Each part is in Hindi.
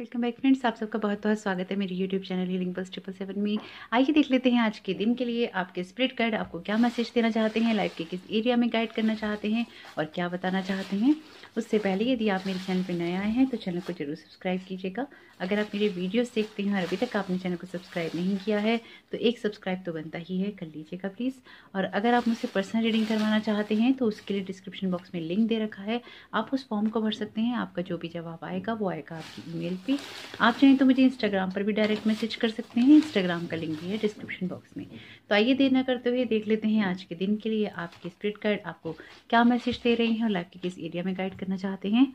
वेलकम बैक फ्रेंड्स आप सबका बहुत बहुत स्वागत है मेरे यूट्यूब चैनल हीलिंग बस ट्रिपल सेवन में आइए देख लेते हैं आज के दिन के लिए आपके स्प्रिट गाइड आपको क्या मैसेज देना चाहते हैं लाइफ के किस एरिया में गाइड करना चाहते हैं और क्या बताना चाहते हैं उससे पहले यदि आप मेरे चैनल पर नए आए हैं तो चैनल को जरूर सब्सक्राइब कीजिएगा अगर आप मेरे वीडियोज़ देखते हैं और अभी तक आपने चैनल को सब्सक्राइब नहीं किया है तो एक सब्सक्राइब तो बनता ही है कर लीजिएगा प्लीज़ और अगर आप मुझसे पर्सनल रीडिंग करवाना चाहते हैं तो उसके लिए डिस्क्रिप्शन बॉक्स में लिंक दे रखा है आप उस फॉर्म को भर सकते हैं आपका जो भी जवाब आएगा वो आएगा आपकी ई रेसिपी आप चाहें तो मुझे इंस्टाग्राम पर भी डायरेक्ट मैसेज कर सकते हैं इंस्टाग्राम का लिंक भी है डिस्क्रिप्शन बॉक्स में तो आइए देर ना करते हुए देख लेते हैं आज के दिन के लिए आपके स्प्रिट गाइड आपको क्या मैसेज दे रहे हैं और लाइफ के किस एरिया में गाइड करना चाहते हैं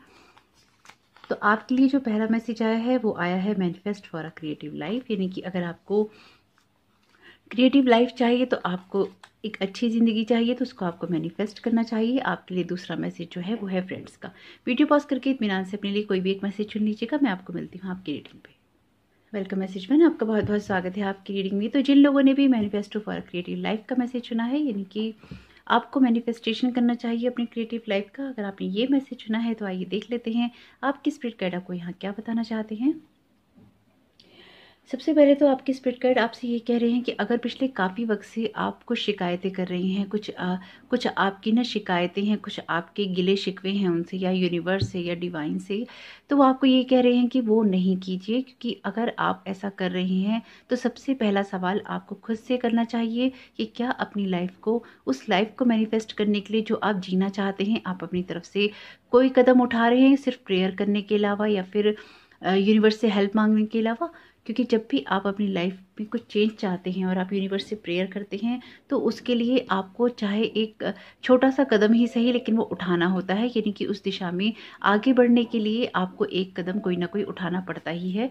तो आपके लिए जो पहला मैसेज आया है वो आया है manifest for a creative life यानी कि अगर आपको क्रिएटिव लाइफ चाहिए तो आपको एक अच्छी ज़िंदगी चाहिए तो उसको आपको मैनिफेस्ट करना चाहिए आपके लिए दूसरा मैसेज जो है वो है फ्रेंड्स का वीडियो पॉज करके इतमान से अपने लिए कोई भी एक मैसेज चुन लीजिएगा मैं आपको मिलती हूँ आपकी रीडिंग पे वेलकम मैसेज मैन आपका बहुत बहुत स्वागत है आपकी रीडिंग में तो जिन लोगों ने भी मैनिफेस्टो फॉर क्रिएटिव लाइफ का मैसेज चुना है यानी कि आपको मैनिफेस्टेशन करना चाहिए अपनी क्रिएटिव लाइफ का अगर आपने ये मैसेज चुना है तो आइए देख लेते हैं आप किस स्पिरिट कैडा को यहाँ क्या बताना चाहते हैं सबसे पहले तो आपके स्पिरिट गाइड आपसे ये कह रहे हैं कि अगर पिछले काफ़ी वक्त से आप कुछ शिकायतें कर रही हैं कुछ आ, कुछ आपकी ना शिकायतें हैं कुछ आपके गिले शिकवे हैं उनसे या यूनिवर्स से या डिवाइन से तो वो आपको ये कह रहे हैं कि वो नहीं कीजिए क्योंकि अगर आप ऐसा कर रहे हैं तो सबसे पहला सवाल आपको खुद से करना चाहिए कि क्या अपनी लाइफ को उस लाइफ को मैनिफेस्ट करने के लिए जो आप जीना चाहते हैं आप अपनी तरफ से कोई कदम उठा रहे हैं सिर्फ प्रेयर करने के अलावा या फिर यूनिवर्स से हेल्प मांगने के अलावा क्योंकि जब भी आप अपनी लाइफ में कुछ चेंज चाहते हैं और आप यूनिवर्स से प्रेयर करते हैं तो उसके लिए आपको चाहे एक छोटा सा कदम ही सही लेकिन वो उठाना होता है यानी कि उस दिशा में आगे बढ़ने के लिए आपको एक कदम कोई ना कोई उठाना पड़ता ही है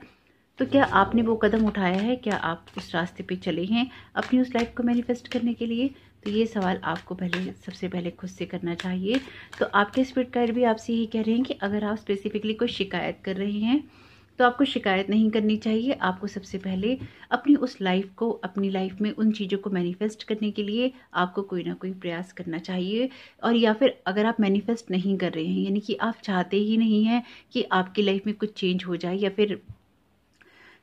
तो क्या आपने वो कदम उठाया है क्या आप उस रास्ते पे चले हैं अपनी उस लाइफ को मैनिफेस्ट करने के लिए तो ये सवाल आपको पहले सबसे पहले खुद से करना चाहिए तो आपके स्पीड कार्ड भी आपसे यही कह रहे हैं कि अगर आप स्पेसिफिकली कोई शिकायत कर रहे हैं तो आपको शिकायत नहीं करनी चाहिए आपको सबसे पहले अपनी उस लाइफ को अपनी लाइफ में उन चीज़ों को मैनिफेस्ट करने के लिए आपको कोई ना कोई प्रयास करना चाहिए और या फिर अगर आप मैनिफेस्ट नहीं कर रहे हैं यानी कि आप चाहते ही नहीं हैं कि आपकी लाइफ में कुछ चेंज हो जाए या फिर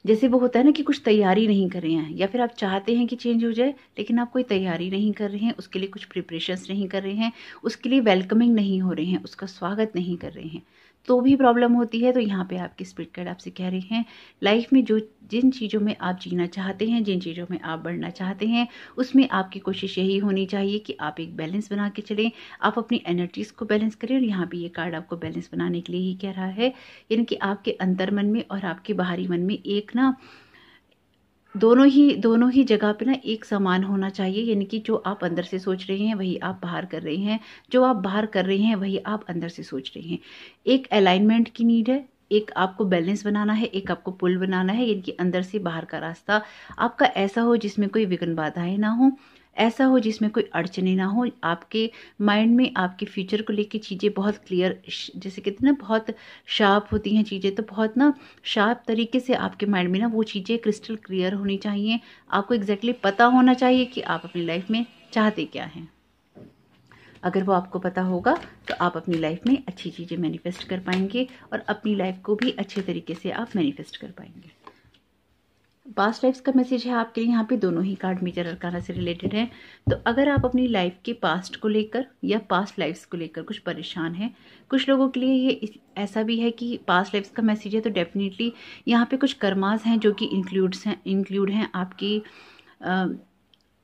जैसे वो होता है ना कि कुछ तैयारी नहीं कर रहे हैं या फिर आप चाहते हैं कि चेंज हो जाए लेकिन आप कोई तैयारी नहीं कर रहे हैं उसके लिए कुछ प्रिपरेशंस नहीं कर रहे हैं उसके लिए वेलकमिंग नहीं हो रहे हैं उसका स्वागत नहीं कर रहे हैं तो भी प्रॉब्लम होती है तो यहाँ पे आपकी स्पिरिट कार्ड आपसे कह रहे हैं लाइफ में जो जिन चीज़ों में आप जीना चाहते हैं जिन चीज़ों में आप बढ़ना चाहते हैं उसमें आपकी कोशिश यही होनी चाहिए कि आप एक बैलेंस बना के चलें आप अपनी एनर्जीज़ को बैलेंस करें और यहाँ पे ये कार्ड आपको बैलेंस बनाने के लिए ही कह रहा है यानी कि आपके अंतर मन में और आपके बाहरी मन में एक ना दोनों ही दोनों ही जगह पे ना एक समान होना चाहिए यानी कि जो आप अंदर से सोच रहे हैं वही आप बाहर कर रहे हैं जो आप बाहर कर रहे हैं वही आप अंदर से सोच रहे हैं एक अलाइनमेंट की नीड है एक आपको बैलेंस बनाना है एक आपको पुल बनाना है यानी कि अंदर से बाहर का रास्ता आपका ऐसा हो जिसमें कोई विघ्न बाधाएं ना हो ऐसा हो जिसमें कोई अड़चने ना हो आपके माइंड में आपके फ्यूचर को लेके चीज़ें बहुत क्लियर जैसे कहते हैं ना बहुत शार्प होती हैं चीज़ें तो बहुत ना शार्प तरीके से आपके माइंड में ना वो चीज़ें क्रिस्टल क्लियर होनी चाहिए आपको एग्जैक्टली exactly पता होना चाहिए कि आप अपनी लाइफ में चाहते क्या हैं अगर वो आपको पता होगा तो आप अपनी लाइफ में अच्छी चीज़ें मैनिफेस्ट कर पाएंगे और अपनी लाइफ को भी अच्छे तरीके से आप मैनिफेस्ट कर पाएंगे पास्ट लाइफ्स का मैसेज है आपके लिए यहाँ पे दोनों ही कार्ड मेजर अरकाना से रिलेटेड हैं तो अगर आप अपनी लाइफ के पास्ट को लेकर या पास्ट लाइफ्स को लेकर कुछ परेशान हैं कुछ लोगों के लिए ये ऐसा भी है कि पास्ट लाइफ्स का मैसेज है तो डेफिनेटली यहाँ पे कुछ कर्माज हैं जो कि इंक्लूड्स हैं इंक्लूड हैं आपकी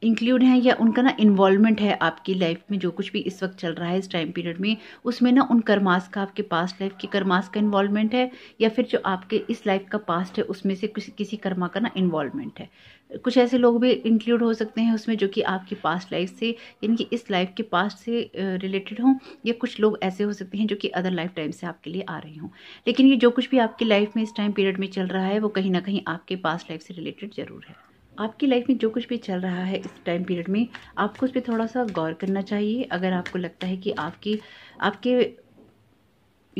इंक्लूड हैं या उनका ना इन्वॉल्वमेंट है आपकी लाइफ में जो कुछ भी इस वक्त चल रहा है इस टाइम पीरियड में उसमें ना उन कर्मास का आपके पास्ट लाइफ के कर्मास का इन्वॉल्वमेंट है या फिर जो आपके इस लाइफ का पास्ट है उसमें से किसी किसी कर्मा का ना इन्वॉल्वमेंट है कुछ ऐसे लोग भी इंक्लूड हो सकते हैं उसमें जो कि आपकी पास्ट लाइफ से यानी कि इस लाइफ के पास्ट से रिलेटेड हों या कुछ लोग ऐसे हो सकते हैं जो कि अदर लाइफ टाइम से आपके लिए आ रहे हों लेकिन ये जो कुछ भी आपकी लाइफ में इस टाइम पीरियड में चल रहा है वो कहीं ना कहीं आपके पास्ट लाइफ से रिलेटेड ज़रूर है आपकी लाइफ में जो कुछ भी चल रहा है इस टाइम पीरियड में आपको उस पर थोड़ा सा गौर करना चाहिए अगर आपको लगता है कि आपकी आपके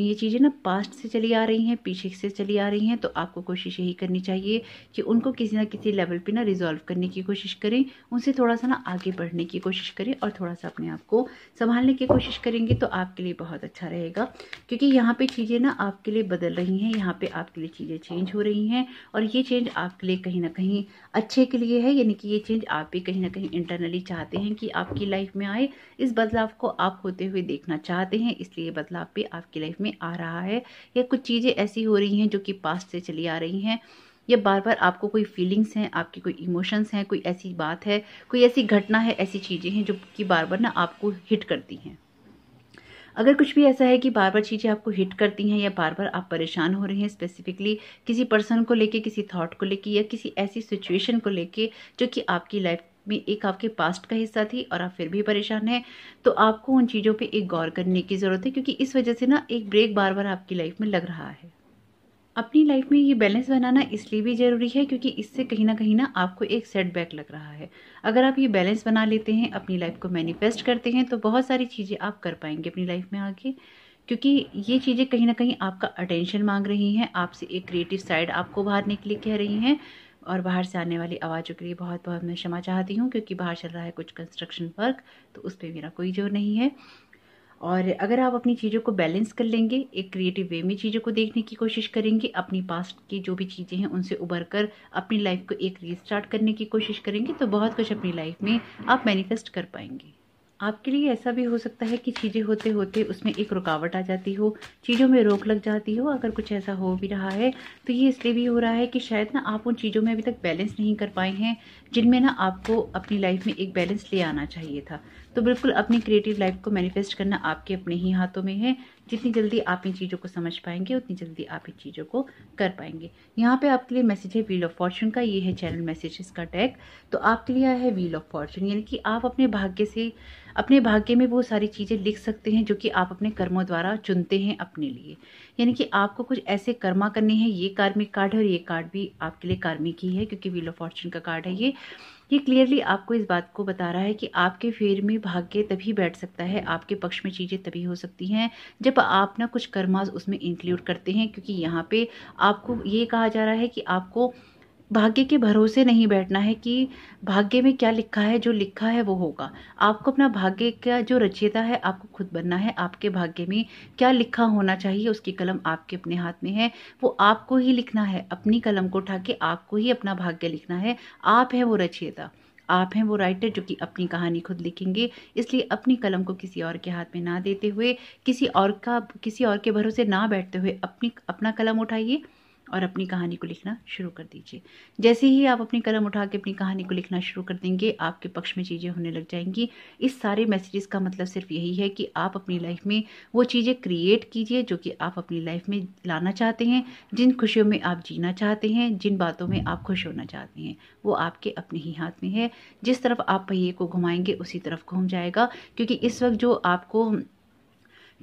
ये चीज़ें ना पास्ट से चली आ रही हैं पीछे से चली आ रही हैं तो आपको कोशिश यही करनी चाहिए कि उनको किसी ना किसी लेवल पे ना रिजॉल्व करने की कोशिश करें उनसे थोड़ा सा ना आगे बढ़ने की कोशिश करें और थोड़ा सा अपने आप को संभालने की कोशिश करेंगे तो आपके लिए बहुत अच्छा रहेगा क्योंकि यहाँ पर चीज़ें ना आपके लिए बदल रही हैं यहाँ पर आपके लिए चीज़ें चेंज हो रही हैं और ये चेंज आपके लिए कहीं ना कहीं अच्छे के लिए है यानी कि ये चेंज आप भी कहीं ना कहीं इंटरनली चाहते हैं कि आपकी लाइफ में आए इस बदलाव को आप होते हुए देखना चाहते हैं इसलिए बदलाव भी आपकी लाइफ में में आ रहा है या कुछ चीज़ें ऐसी हो रही हैं जो कि पास्ट से चली आ रही हैं या बार बार आपको कोई फीलिंग्स हैं आपके कोई इमोशंस हैं कोई ऐसी बात है कोई ऐसी घटना है ऐसी चीज़ें हैं जो कि बार बार ना आपको हिट करती हैं अगर कुछ भी ऐसा है कि बार बार चीज़ें आपको हिट करती हैं या बार बार आप परेशान हो रहे हैं स्पेसिफिकली किसी पर्सन को लेके किसी थॉट को लेके या किसी ऐसी सिचुएशन को लेके जो कि आपकी लाइफ में एक आपके पास्ट का हिस्सा थी और आप फिर भी परेशान हैं तो आपको उन चीज़ों पे एक गौर करने की ज़रूरत है क्योंकि इस वजह से ना एक ब्रेक बार बार आपकी लाइफ में लग रहा है अपनी लाइफ में ये बैलेंस बनाना इसलिए भी ज़रूरी है क्योंकि इससे कहीं ना कहीं ना आपको एक सेटबैक लग रहा है अगर आप ये बैलेंस बना लेते हैं अपनी लाइफ को मैनिफेस्ट करते हैं तो बहुत सारी चीज़ें आप कर पाएंगे अपनी लाइफ में आगे क्योंकि ये चीज़ें कहीं ना कहीं आपका अटेंशन मांग रही हैं आपसे एक क्रिएटिव साइड आपको उभारने के लिए कह रही हैं और बाहर से आने वाली आवाज़ों के लिए बहुत बहुत मैं क्षमा चाहती हूँ क्योंकि बाहर चल रहा है कुछ कंस्ट्रक्शन वर्क तो उस पर मेरा कोई जोर नहीं है और अगर आप अपनी चीज़ों को बैलेंस कर लेंगे एक क्रिएटिव वे में चीज़ों को देखने की कोशिश करेंगे अपनी पास्ट की जो भी चीज़ें हैं उनसे उबर कर अपनी लाइफ को एक रीस्टार्ट करने की कोशिश करेंगे तो बहुत कुछ अपनी लाइफ में आप मैनिफेस्ट कर पाएंगे आपके लिए ऐसा भी हो सकता है कि चीज़ें होते होते उसमें एक रुकावट आ जाती हो चीज़ों में रोक लग जाती हो अगर कुछ ऐसा हो भी रहा है तो ये इसलिए भी हो रहा है कि शायद ना आप उन चीज़ों में अभी तक बैलेंस नहीं कर पाए हैं जिनमें ना आपको अपनी लाइफ में एक बैलेंस ले आना चाहिए था तो बिल्कुल अपनी क्रिएटिव लाइफ को मैनिफेस्ट करना आपके अपने ही हाथों में है जितनी जल्दी आप इन चीज़ों को समझ पाएंगे उतनी जल्दी आप इन चीज़ों को कर पाएंगे यहाँ पे आपके लिए मैसेज है व्हील ऑफ फॉर्चून का ये है चैनल मैसेजेस का टैग तो आपके लिए आया है व्हील ऑफ फॉर्चून यानी कि आप अपने भाग्य से अपने भाग्य में वो सारी चीज़ें लिख सकते हैं जो कि आप अपने कर्मों द्वारा चुनते हैं अपने लिए यानी कि आपको कुछ ऐसे कर्मा करने हैं ये कार्मिक कार्ड है और ये कार्ड भी आपके लिए कार्मिक ही है क्योंकि व्हील ऑफ फॉर्चून का कार्ड है ये ये क्लियरली आपको इस बात को बता रहा है कि आपके फेर में भाग्य तभी बैठ सकता है आपके पक्ष में चीज़ें तभी हो सकती हैं जब आप ना कुछ कर्माज उसमें इंक्लूड करते हैं क्योंकि यहाँ पे आपको ये कहा जा रहा है कि आपको भाग्य के भरोसे नहीं बैठना है कि भाग्य में क्या लिखा है जो लिखा है वो होगा आपको अपना भाग्य का जो रचयिता है आपको खुद बनना है आपके भाग्य में क्या लिखा होना चाहिए उसकी कलम आपके अपने हाथ में है वो आपको ही लिखना है अपनी कलम को उठा के आपको ही अपना भाग्य लिखना है आप है वो रचयिता आप हैं वो राइटर जो कि अपनी कहानी खुद लिखेंगे इसलिए अपनी कलम को किसी और के हाथ में ना देते हुए किसी और का किसी और के भरोसे ना बैठते हुए अपनी अपना कलम उठाइए और अपनी कहानी को लिखना शुरू कर दीजिए जैसे ही आप अपनी कलम उठा के अपनी कहानी को लिखना शुरू कर देंगे आपके पक्ष में चीज़ें होने लग जाएंगी इस सारे मैसेजेस का मतलब सिर्फ यही है कि आप अपनी लाइफ में वो चीज़ें क्रिएट कीजिए जो कि आप अपनी लाइफ में लाना चाहते हैं जिन खुशियों में आप जीना चाहते हैं जिन बातों में आप खुश होना चाहते हैं वो आपके अपने ही हाथ में है जिस तरफ आप पहिए को घुमाएंगे उसी तरफ घूम जाएगा क्योंकि इस वक्त जो आपको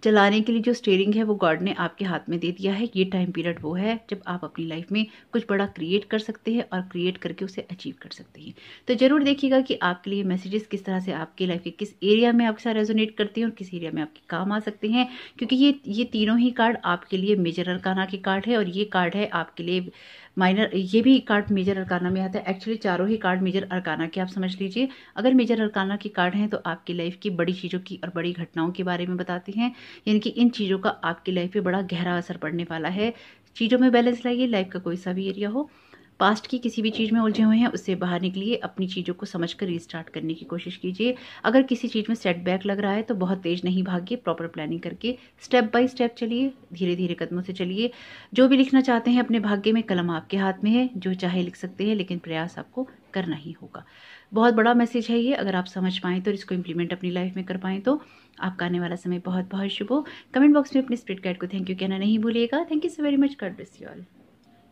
चलाने के लिए जो स्टेयरिंग है वो गॉड ने आपके हाथ में दे दिया है ये टाइम पीरियड वो है जब आप अपनी लाइफ में कुछ बड़ा क्रिएट कर सकते हैं और क्रिएट करके उसे अचीव कर सकते हैं तो ज़रूर देखिएगा कि आपके लिए मैसेजेस किस तरह से आपके लाइफ के किस एरिया में आपके साथ रेजोनेट करते हैं और किस एरिया में आपके काम आ सकते हैं क्योंकि ये ये तीनों ही कार्ड आपके लिए मेजर अरकाना के कार्ड है और ये कार्ड है आपके लिए माइनर ये भी कार्ड मेजर अरकाना में आता है एक्चुअली चारों ही कार्ड मेजर अरकाना के आप समझ लीजिए अगर मेजर अरकाना के कार्ड हैं तो आपकी लाइफ की बड़ी चीज़ों की और बड़ी घटनाओं के बारे में बताते हैं यानी कि इन चीज़ों का आपकी लाइफ पर बड़ा गहरा असर पड़ने वाला है चीज़ों में बैलेंस लाइए लाइफ का कोई सा भी एरिया हो पास्ट की किसी भी चीज़ में उलझे हुए हैं उससे बाहर निकलिए अपनी चीज़ों को समझ कर रीस्टार्ट करने की कोशिश कीजिए अगर किसी चीज़ में सेटबैक लग रहा है तो बहुत तेज़ नहीं भागिए प्रॉपर प्लानिंग करके स्टेप बाय स्टेप चलिए धीरे धीरे कदमों से चलिए जो भी लिखना चाहते हैं अपने भाग्य में कलम आपके हाथ में है जो चाहे लिख सकते हैं लेकिन प्रयास आपको करना ही होगा बहुत बड़ा मैसेज है ये अगर आप समझ पाएँ तो इसको इम्प्लीमेंट अपनी लाइफ में कर पाएँ तो आपका आने वाला समय बहुत बहुत शुभ हो कमेंट बॉक्स में अपने स्प्रिट गाइड को थैंक यू कहना नहीं भूलिएगा thank you so very much God bless you all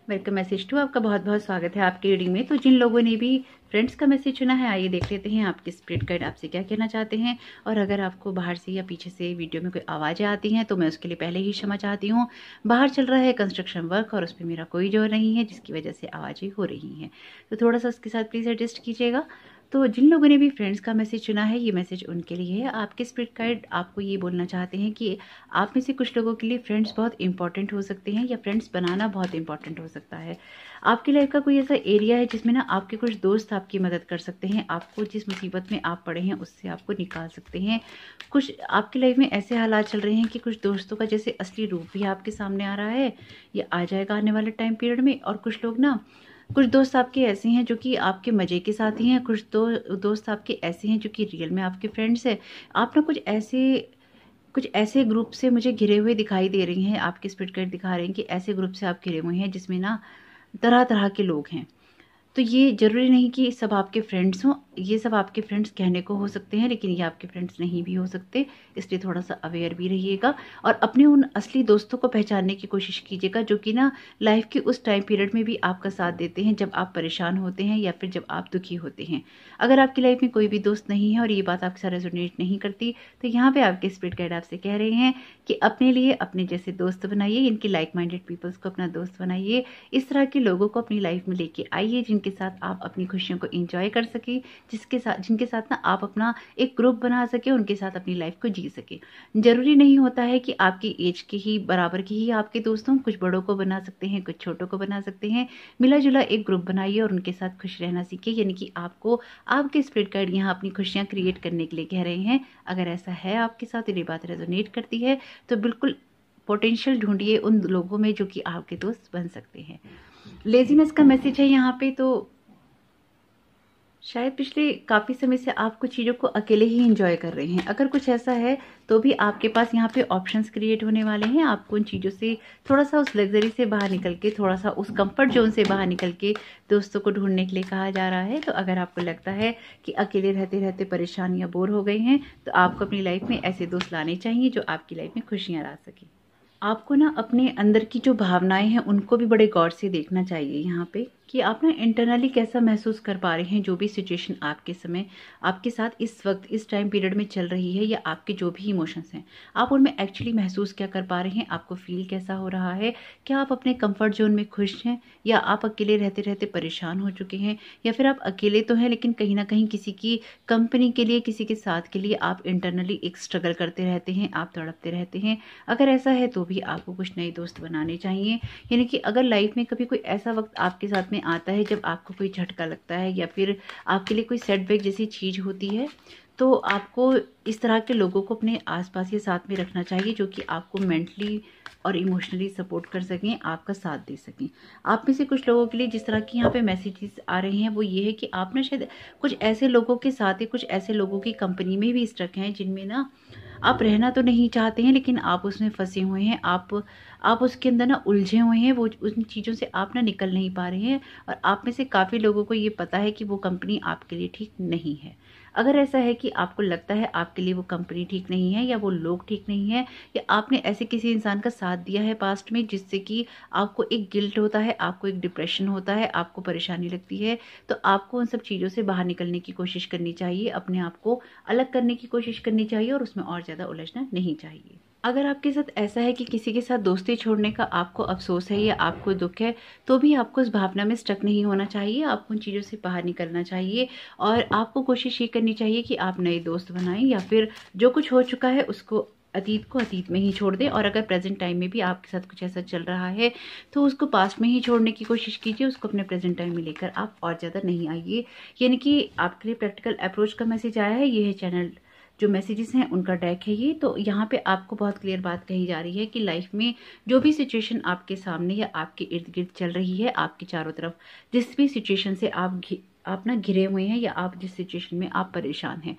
welcome message to आपका बहुत बहुत स्वागत है आपके रीडिंग में तो जिन लोगों ने भी फ्रेंड्स का मैसेज चुना है आइए देख लेते हैं आपके स्प्रिट गाइड आपसे क्या कहना चाहते हैं और अगर आपको बाहर से या पीछे से वीडियो में कोई आवाज़ें आती हैं तो मैं उसके लिए पहले ही क्षमा चाहती हूँ बाहर चल रहा है कंस्ट्रक्शन वर्क और उस पर मेरा कोई जोर नहीं है जिसकी वजह से आवाज़ें हो रही हैं तो थोड़ा सा उसके साथ प्लीज़ एडजस्ट कीजिएगा तो जिन लोगों ने भी फ्रेंड्स का मैसेज चुना है ये मैसेज उनके लिए है आपके स्प्रिट गाइड आपको ये बोलना चाहते हैं कि आप में से कुछ लोगों के लिए फ्रेंड्स बहुत इंपॉर्टेंट हो सकते हैं या फ्रेंड्स बनाना बहुत इंपॉर्टेंट हो सकता है आपकी लाइफ का कोई ऐसा एरिया है जिसमें ना आपके कुछ दोस्त आपकी मदद कर सकते हैं आपको जिस मुसीबत में आप पड़े हैं उससे आपको निकाल सकते हैं कुछ आपकी लाइफ में ऐसे हालात चल रहे हैं कि कुछ दोस्तों का जैसे असली रूप भी आपके सामने आ रहा है या आ जाएगा आने वाले टाइम पीरियड में और कुछ लोग ना कुछ दोस्त आपके ऐसे हैं जो कि आपके मज़े के साथ ही हैं कुछ दो दोस्त आपके ऐसे हैं जो कि रियल में आपके फ्रेंड्स हैं आप ना कुछ ऐसे कुछ ऐसे ग्रुप से मुझे घिरे हुए दिखाई दे रही हैं आपके स्पिट कट दिखा रहे हैं कि ऐसे ग्रुप से आप घिरे हुए हैं जिसमें ना तरह तरह के लोग हैं तो ये ज़रूरी नहीं कि सब आपके फ्रेंड्स हों ये सब आपके फ्रेंड्स कहने को हो सकते हैं लेकिन ये आपके फ्रेंड्स नहीं भी हो सकते इसलिए थोड़ा सा अवेयर भी रहिएगा और अपने उन असली दोस्तों को पहचानने की कोशिश कीजिएगा जो कि ना लाइफ के उस टाइम पीरियड में भी आपका साथ देते हैं जब आप परेशान होते हैं या फिर जब आप दुखी होते हैं अगर आपकी लाइफ में कोई भी दोस्त नहीं है और ये बात आपके साथ रेजोनेट नहीं करती तो यहाँ पर आपके स्पीड गाइड आपसे कह रहे हैं कि अपने लिए अपने जैसे दोस्त बनाइए इनके लाइक माइंडेड पीपल्स को अपना दोस्त बनाइए इस तरह के लोगों को अपनी लाइफ में लेके आइए जिनके साथ आप अपनी खुशियों को इंजॉय कर सकें जिसके साथ जिनके साथ ना आप अपना एक ग्रुप बना सके उनके साथ अपनी लाइफ को जी सके ज़रूरी नहीं होता है कि आपकी एज के ही बराबर के ही आपके दोस्तों कुछ बड़ों को बना सकते हैं कुछ छोटों को बना सकते हैं मिला जुला एक ग्रुप बनाइए और उनके साथ खुश रहना सीखिए यानी कि आपको आपके स्प्रिट कार्ड यहाँ अपनी खुशियाँ क्रिएट करने के लिए कह रहे हैं अगर ऐसा है आपके साथ ये बात रेजोनेट करती है तो बिल्कुल पोटेंशियल ढूंढिए उन लोगों में जो कि आपके दोस्त बन सकते हैं लेजीनेस का मैसेज है यहाँ पे तो शायद पिछले काफ़ी समय से आप कुछ चीज़ों को अकेले ही इंजॉय कर रहे हैं अगर कुछ ऐसा है तो भी आपके पास यहाँ पे ऑप्शंस क्रिएट होने वाले हैं आपको उन चीज़ों से थोड़ा सा उस लग्जरी से बाहर निकल के थोड़ा सा उस कंफर्ट जोन से बाहर निकल के दोस्तों को ढूंढने के लिए कहा जा रहा है तो अगर आपको लगता है कि अकेले रहते रहते परेशानियाँ बोर हो गई हैं तो आपको अपनी लाइफ में ऐसे दोस्त लाने चाहिए जो आपकी लाइफ में खुशियाँ ला सकें आपको ना अपने अंदर की जो भावनाएं हैं उनको भी बड़े गौर से देखना चाहिए यहाँ पे कि आप ना इंटरनली कैसा महसूस कर पा रहे हैं जो भी सिचुएशन आपके समय आपके साथ इस वक्त इस टाइम पीरियड में चल रही है या आपके जो भी इमोशंस हैं आप उनमें एक्चुअली महसूस क्या कर पा रहे हैं आपको फील कैसा हो रहा है क्या आप अपने कंफर्ट जोन में खुश हैं या आप अकेले रहते रहते परेशान हो चुके हैं या फिर आप अकेले तो हैं लेकिन कहीं ना कहीं किसी की कंपनी के लिए किसी के साथ के लिए आप इंटरनली एक स्ट्रगल करते रहते हैं आप तड़पते रहते हैं अगर ऐसा है तो भी आपको कुछ नए दोस्त बनाने चाहिए यानी कि अगर लाइफ में कभी कोई ऐसा वक्त आपके साथ में आता है जब आपको कोई झटका लगता है या फिर आपके लिए कोई सेटबैक जैसी चीज़ होती है तो आपको इस तरह के लोगों को अपने आसपास के साथ में रखना चाहिए जो कि आपको मेंटली और इमोशनली सपोर्ट कर सकें आपका साथ दे सकें आप में से कुछ लोगों के लिए जिस तरह की यहाँ पे मैसेजेस आ रहे हैं वो ये है कि आप ना शायद कुछ ऐसे लोगों के साथ ही कुछ ऐसे लोगों की कंपनी में भी स्ट्रक हैं जिनमें ना आप रहना तो नहीं चाहते हैं लेकिन आप उसमें फंसे हुए हैं आप आप उसके अंदर ना उलझे हुए हैं वो उन चीज़ों से आप ना निकल नहीं पा रहे हैं और आप में से काफ़ी लोगों को ये पता है कि वो कंपनी आपके लिए ठीक नहीं है अगर ऐसा है कि आपको लगता है आपके लिए वो कंपनी ठीक नहीं है या वो लोग ठीक नहीं है या आपने ऐसे किसी इंसान का साथ दिया है पास्ट में जिससे कि आपको एक गिल्ट होता है आपको एक डिप्रेशन होता है आपको परेशानी लगती है तो आपको उन सब चीज़ों से बाहर निकलने की कोशिश करनी चाहिए अपने आप को अलग करने की कोशिश करनी चाहिए और उसमें और ज़्यादा उलझना नहीं चाहिए अगर आपके साथ ऐसा है कि किसी के साथ दोस्ती छोड़ने का आपको अफसोस है या आपको दुख है तो भी आपको इस भावना में स्टक नहीं होना चाहिए आपको उन चीज़ों से बाहर निकलना चाहिए और आपको कोशिश ये करनी चाहिए कि आप नए दोस्त बनाएं या फिर जो कुछ हो चुका है उसको अतीत को अतीत में ही छोड़ दें और अगर प्रेजेंट टाइम में भी आपके साथ कुछ ऐसा चल रहा है तो उसको पास्ट में ही छोड़ने की कोशिश कीजिए उसको अपने प्रेजेंट टाइम में लेकर आप और ज़्यादा नहीं आइए यानी कि आपके लिए प्रैक्टिकल अप्रोच का मैसेज आया है यह है चैनल जो मैसेजेस हैं उनका डेक है ये तो यहाँ पे आपको बहुत क्लियर बात कही जा रही है कि लाइफ में जो भी सिचुएशन आपके सामने या आपके इर्द गिर्द चल रही है आपके चारों तरफ जिस भी सिचुएशन से आप आप ना घिरे हुए हैं या आप जिस सिचुएशन में आप परेशान हैं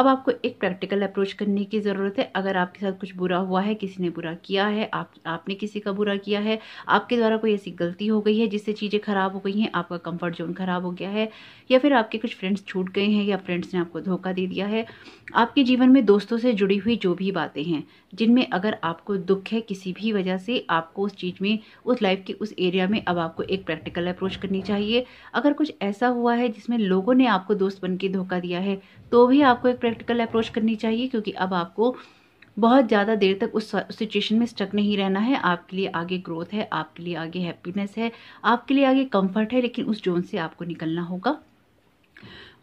अब आपको एक प्रैक्टिकल अप्रोच करने की ज़रूरत है अगर आपके साथ कुछ बुरा हुआ है किसी ने बुरा किया है आप आपने किसी का बुरा किया है आपके द्वारा कोई ऐसी गलती हो गई है जिससे चीज़ें ख़राब हो गई हैं आपका कंफर्ट जोन ख़राब हो गया है या फिर आपके कुछ फ्रेंड्स छूट गए हैं या फ्रेंड्स ने आपको धोखा दे दिया है आपके जीवन में दोस्तों से जुड़ी हुई जो भी बातें हैं जिनमें अगर आपको दुख है किसी भी वजह से आपको उस चीज़ में उस लाइफ के उस एरिया में अब आपको एक प्रैक्टिकल अप्रोच करनी चाहिए अगर कुछ ऐसा हुआ है जिसमें लोगों ने आपको दोस्त बन के धोखा दिया है तो भी आपको एक प्रैक्टिकल अप्रोच करनी चाहिए क्योंकि अब आपको बहुत ज़्यादा देर तक उस सिचुएशन में स्टक नहीं रहना है आपके लिए आगे ग्रोथ है आपके लिए आगे हैप्पीनेस है आपके लिए आगे कंफर्ट है लेकिन उस जोन से आपको निकलना होगा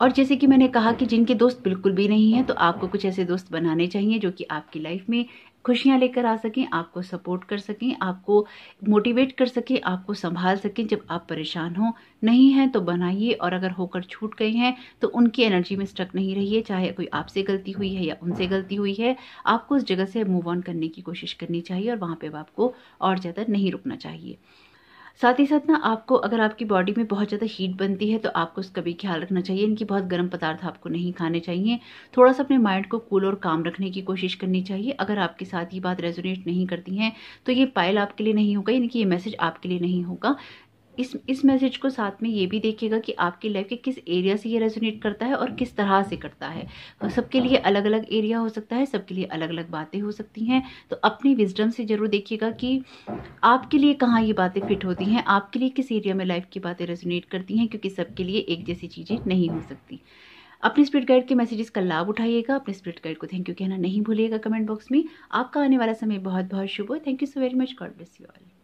और जैसे कि मैंने कहा कि जिनके दोस्त बिल्कुल भी नहीं हैं तो आपको कुछ ऐसे दोस्त बनाने चाहिए जो कि आपकी लाइफ में खुशियां लेकर आ सकें आपको सपोर्ट कर सकें आपको मोटिवेट कर सकें आपको संभाल सकें जब आप परेशान हो नहीं हैं तो बनाइए और अगर होकर छूट गए हैं तो उनकी एनर्जी में स्ट्रक नहीं रहिए चाहे कोई आपसे गलती हुई है या उनसे गलती हुई है आपको उस जगह से मूव ऑन करने की कोशिश करनी चाहिए और वहाँ पर आपको और ज़्यादा नहीं रुकना चाहिए साथ ही साथ ना आपको अगर आपकी बॉडी में बहुत ज़्यादा हीट बनती है तो आपको उसका भी ख्याल रखना चाहिए इनकी बहुत गर्म पदार्थ आपको नहीं खाने चाहिए थोड़ा सा अपने माइंड को कूल और काम रखने की कोशिश करनी चाहिए अगर आपके साथ ये बात रेजोनेट नहीं करती हैं तो ये पायल आपके लिए नहीं होगा यानी कि ये मैसेज आपके लिए नहीं होगा इस इस मैसेज को साथ में ये भी देखिएगा कि आपकी लाइफ के किस एरिया से ये रेजोनेट करता है और किस तरह से करता है तो सबके लिए अलग अलग एरिया हो सकता है सबके लिए अलग अलग बातें हो सकती हैं तो अपनी विजडम से ज़रूर देखिएगा कि आपके लिए कहाँ ये बातें फिट होती हैं आपके लिए किस एरिया में लाइफ की बातें रेजोनेट करती हैं क्योंकि सबके लिए एक जैसी चीज़ें नहीं हो सकती अपने स्पिरिट गाइड के मैसेजेस का लाभ उठाइएगा अपने स्पिरिट गाइड को थैंक यू कहना नहीं भूलिएगा कमेंट बॉक्स में आपका आने वाला समय बहुत बहुत शुभ हो thank you so very much God bless you all